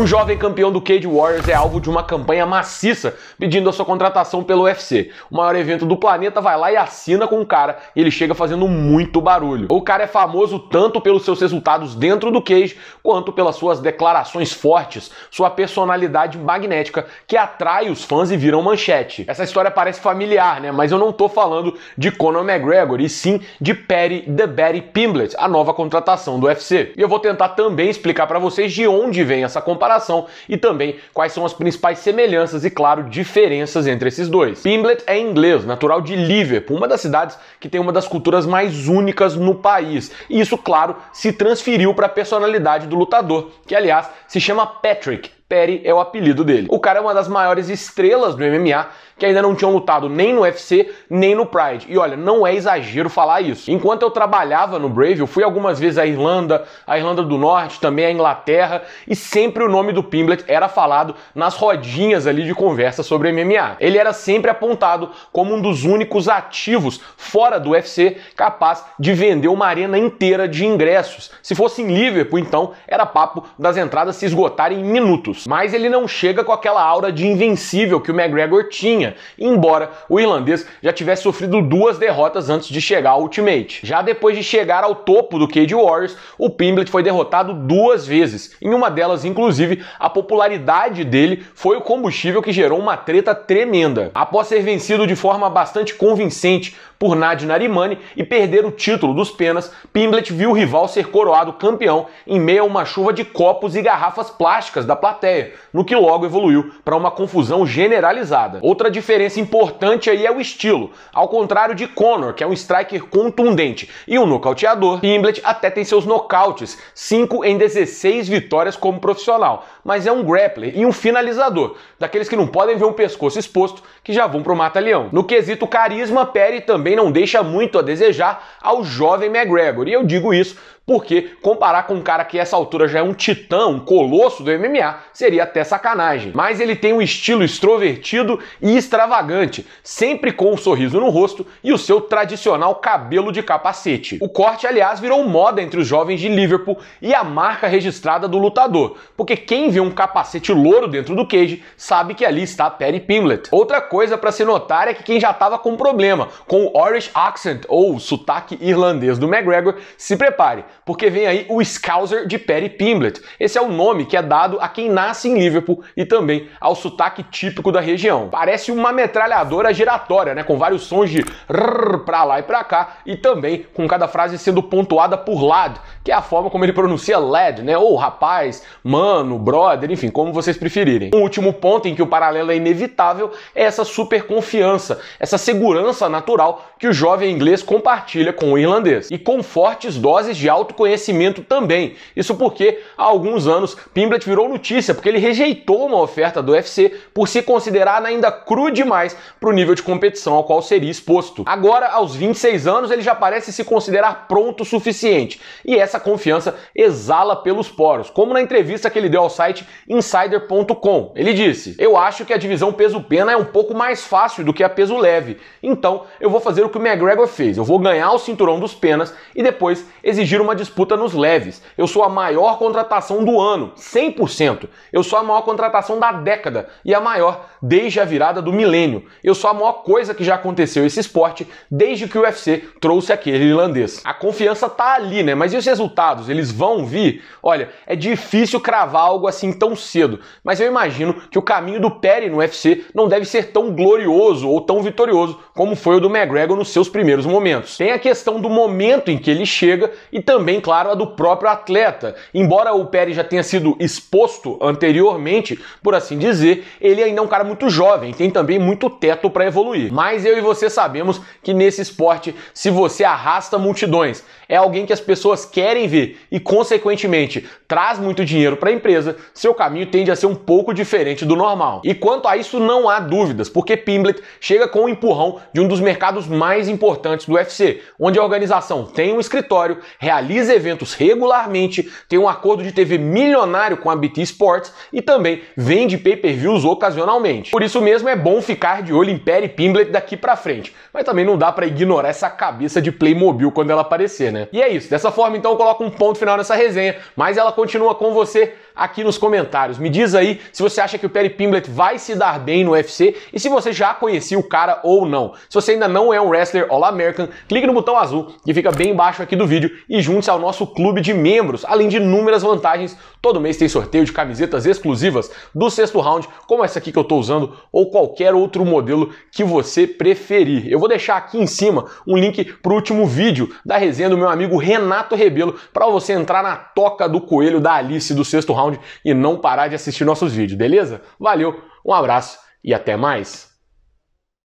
Um jovem campeão do Cage Warriors é alvo de uma campanha maciça pedindo a sua contratação pelo UFC. O maior evento do planeta vai lá e assina com o cara e ele chega fazendo muito barulho. O cara é famoso tanto pelos seus resultados dentro do cage quanto pelas suas declarações fortes, sua personalidade magnética que atrai os fãs e viram manchete. Essa história parece familiar, né? Mas eu não tô falando de Conor McGregor, e sim de Perry The Betty Pimblett, a nova contratação do UFC. E eu vou tentar também explicar para vocês de onde vem essa comparação comparação e também quais são as principais semelhanças e, claro, diferenças entre esses dois. Pimblet é inglês, natural de Liverpool, uma das cidades que tem uma das culturas mais únicas no país. E isso, claro, se transferiu para a personalidade do lutador, que aliás se chama Patrick, Perry é o apelido dele. O cara é uma das maiores estrelas do MMA que ainda não tinham lutado nem no UFC, nem no Pride. E olha, não é exagero falar isso. Enquanto eu trabalhava no Brave, eu fui algumas vezes à Irlanda, à Irlanda do Norte, também à Inglaterra, e sempre o nome do Pimblet era falado nas rodinhas ali de conversa sobre MMA. Ele era sempre apontado como um dos únicos ativos fora do UFC capaz de vender uma arena inteira de ingressos. Se fosse em Liverpool, então, era papo das entradas se esgotarem em minutos. Mas ele não chega com aquela aura de invencível que o McGregor tinha, embora o irlandês já tivesse sofrido duas derrotas antes de chegar ao Ultimate. Já depois de chegar ao topo do Cage Warriors, o Pimblet foi derrotado duas vezes. Em uma delas, inclusive, a popularidade dele foi o combustível que gerou uma treta tremenda. Após ser vencido de forma bastante convincente por Nadi Narimani e perder o título dos penas, Pimblet viu o rival ser coroado campeão em meio a uma chuva de copos e garrafas plásticas da plateia ideia, no que logo evoluiu para uma confusão generalizada. Outra diferença importante aí é o estilo. Ao contrário de Conor, que é um striker contundente e um nocauteador, Pimblet até tem seus nocautes, 5 em 16 vitórias como profissional, mas é um grappler e um finalizador, daqueles que não podem ver um pescoço exposto que já vão pro mata-leão. No quesito carisma, Perry também não deixa muito a desejar ao jovem McGregor, e eu digo isso porque comparar com um cara que a essa altura já é um titã, um colosso do MMA, seria até sacanagem. Mas ele tem um estilo extrovertido e extravagante, sempre com um sorriso no rosto e o seu tradicional cabelo de capacete. O corte, aliás, virou moda entre os jovens de Liverpool e a marca registrada do lutador, porque quem vê um capacete louro dentro do cage sabe que ali está Perry Pimlet. Outra coisa para se notar é que quem já estava com problema com o Irish accent ou sotaque irlandês do McGregor, se prepare, porque vem aí o Scouser de Perry Pimblett. Esse é o nome que é dado a quem nasce em Liverpool e também ao sotaque típico da região. Parece uma metralhadora giratória, né, com vários sons de rrr pra lá e pra cá e também com cada frase sendo pontuada por lad, que é a forma como ele pronuncia lad, né, ou rapaz, mano, brother, enfim, como vocês preferirem. Um último ponto em que o paralelo é inevitável é essa super confiança, essa segurança natural que o jovem inglês compartilha com o irlandês e com fortes doses de auto conhecimento também. Isso porque há alguns anos Pimblet virou notícia porque ele rejeitou uma oferta do UFC por se considerar ainda cru demais para o nível de competição ao qual seria exposto. Agora, aos 26 anos, ele já parece se considerar pronto o suficiente e essa confiança exala pelos poros, como na entrevista que ele deu ao site insider.com. Ele disse: "Eu acho que a divisão peso-pena é um pouco mais fácil do que a peso leve. Então, eu vou fazer o que o McGregor fez. Eu vou ganhar o cinturão dos penas e depois exigir uma disputa nos leves. Eu sou a maior contratação do ano, 100%. Eu sou a maior contratação da década e a maior desde a virada do milênio. Eu sou a maior coisa que já aconteceu esse esporte desde que o UFC trouxe aquele irlandês. A confiança tá ali, né? Mas e os resultados? Eles vão vir? Olha, é difícil cravar algo assim tão cedo, mas eu imagino que o caminho do Perry no UFC não deve ser tão glorioso ou tão vitorioso como foi o do McGregor nos seus primeiros momentos. Tem a questão do momento em que ele chega e também também, claro, a do próprio atleta. Embora o Pérez já tenha sido exposto anteriormente, por assim dizer, ele ainda é um cara muito jovem, tem também muito teto para evoluir. Mas eu e você sabemos que nesse esporte, se você arrasta multidões, é alguém que as pessoas querem ver e, consequentemente, traz muito dinheiro para a empresa, seu caminho tende a ser um pouco diferente do normal. E quanto a isso, não há dúvidas, porque Pimblet chega com o um empurrão de um dos mercados mais importantes do UFC, onde a organização tem um escritório, realiza eventos regularmente, tem um acordo de TV milionário com a BT Sports e também vende pay-per-views ocasionalmente. Por isso mesmo é bom ficar de olho em Perry Pimblet daqui para frente, mas também não dá para ignorar essa cabeça de Playmobil quando ela aparecer, né? E é isso, dessa forma então eu coloco um ponto final nessa resenha, mas ela continua com você aqui nos comentários. Me diz aí se você acha que o Perry Pimblett vai se dar bem no UFC e se você já conhecia o cara ou não. Se você ainda não é um wrestler All-American, clique no botão azul que fica bem embaixo aqui do vídeo e junte-se ao nosso clube de membros, além de inúmeras vantagens. Todo mês tem sorteio de camisetas exclusivas do sexto round, como essa aqui que eu estou usando, ou qualquer outro modelo que você preferir. Eu vou deixar aqui em cima um link para o último vídeo da resenha do meu amigo Renato Rebelo para você entrar na toca do coelho da Alice do sexto round round e não parar de assistir nossos vídeos, beleza? Valeu, um abraço e até mais!